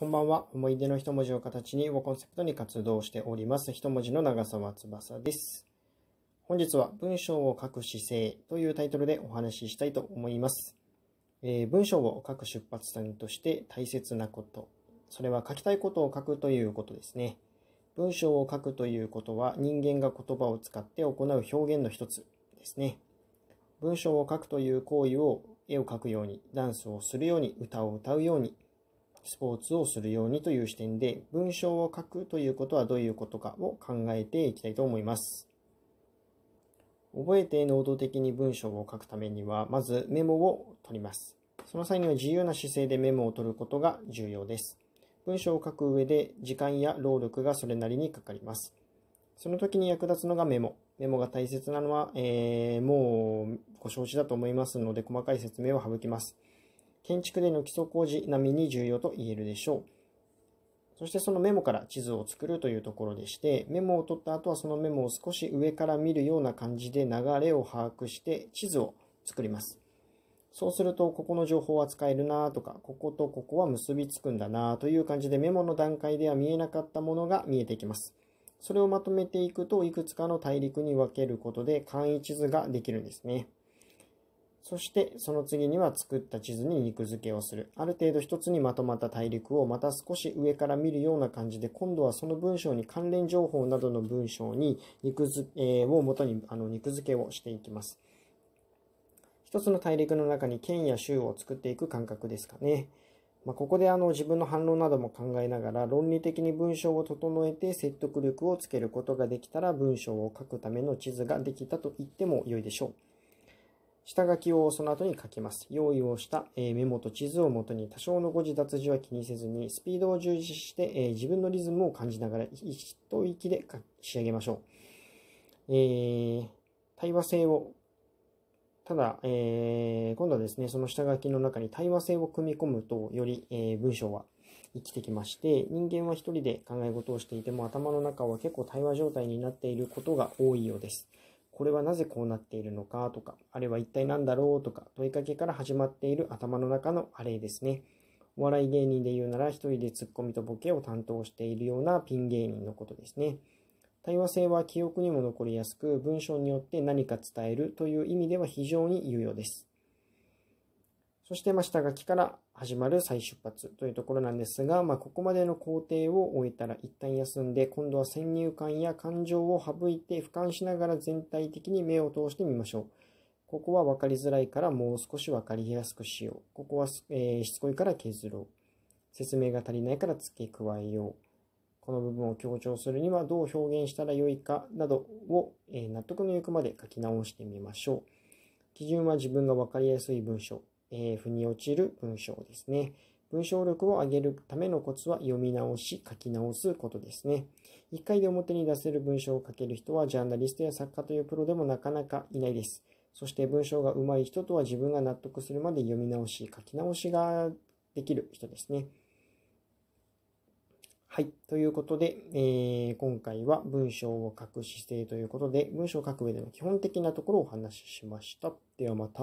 こんばんは。思い出の一文字を形にをコンセプトに活動しております。一文字の長澤翼です。本日は文章を書く姿勢というタイトルでお話ししたいと思います。えー、文章を書く出発点として大切なこと。それは書きたいことを書くということですね。文章を書くということは人間が言葉を使って行う表現の一つですね。文章を書くという行為を絵を描くように、ダンスをするように、歌を歌うように、スポーツをするようにという視点で、文章を書くということはどういうことかを考えていきたいと思います。覚えて能動的に文章を書くためには、まずメモを取ります。その際には自由な姿勢でメモを取ることが重要です。文章を書く上で時間や労力がそれなりにかかります。その時に役立つのがメモ。メモが大切なのは、えー、もうご承知だと思いますので、細かい説明を省きます。建築での基礎工事並みに重要と言えるでしょう。そしてそのメモから地図を作るというところでして、メモを取った後はそのメモを少し上から見るような感じで流れを把握して地図を作ります。そうすると、ここの情報は使えるなとか、こことここは結びつくんだなという感じでメモの段階では見えなかったものが見えてきます。それをまとめていくといくつかの大陸に分けることで簡易地図ができるんですね。そしてその次には作った地図に肉付けをする。ある程度一つにまとまった大陸をまた少し上から見るような感じで、今度はその文章に関連情報などの文章に肉付けを元にあの肉付けをしていきます。一つの大陸の中に県や州を作っていく感覚ですかね。まあ、ここであの自分の反論なども考えながら論理的に文章を整えて説得力をつけることができたら文章を書くための地図ができたと言っても良いでしょう。下書きをその後に書きます。用意をしたメモと地図をもとに多少の誤字脱字は気にせずにスピードを重視して自分のリズムを感じながら一息で仕上げましょう。えー、対話性をただ、えー、今度はですね、その下書きの中に対話性を組み込むと、より、え文章は生きてきまして、人間は一人で考え事をしていても頭の中は結構対話状態になっていることが多いようです。これはなぜこうなっているのかとか、あれは一体何だろうとか、問いかけから始まっている頭の中のあれですね。お笑い芸人で言うなら一人でツッコミとボケを担当しているようなピン芸人のことですね。対話性は記憶にも残りやすく、文章によって何か伝えるという意味では非常に有用です。そして、ま下書きから始まる再出発というところなんですが、まあ、ここまでの工程を終えたら一旦休んで、今度は先入観や感情を省いて俯瞰しながら全体的に目を通してみましょう。ここは分かりづらいからもう少し分かりやすくしよう。ここは、えー、しつこいから削ろう。説明が足りないから付け加えよう。この部分を強調するにはどう表現したらよいかなどを、えー、納得のいくまで書き直してみましょう。基準は自分が分かりやすい文章。えー、腑に落ちる文章ですね。文章力を上げるためのコツは読み直し、書き直すことですね。一回で表に出せる文章を書ける人はジャーナリストや作家というプロでもなかなかいないです。そして文章が上手い人とは自分が納得するまで読み直し、書き直しができる人ですね。はい。ということで、えー、今回は文章を書く姿勢ということで、文章を書く上での基本的なところをお話ししました。ではまた。